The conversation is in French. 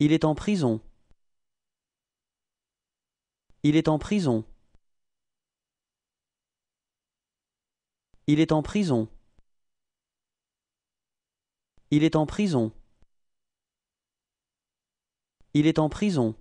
Il est en prison. Il est en prison. Il est en prison. Il est en prison. Il est en prison.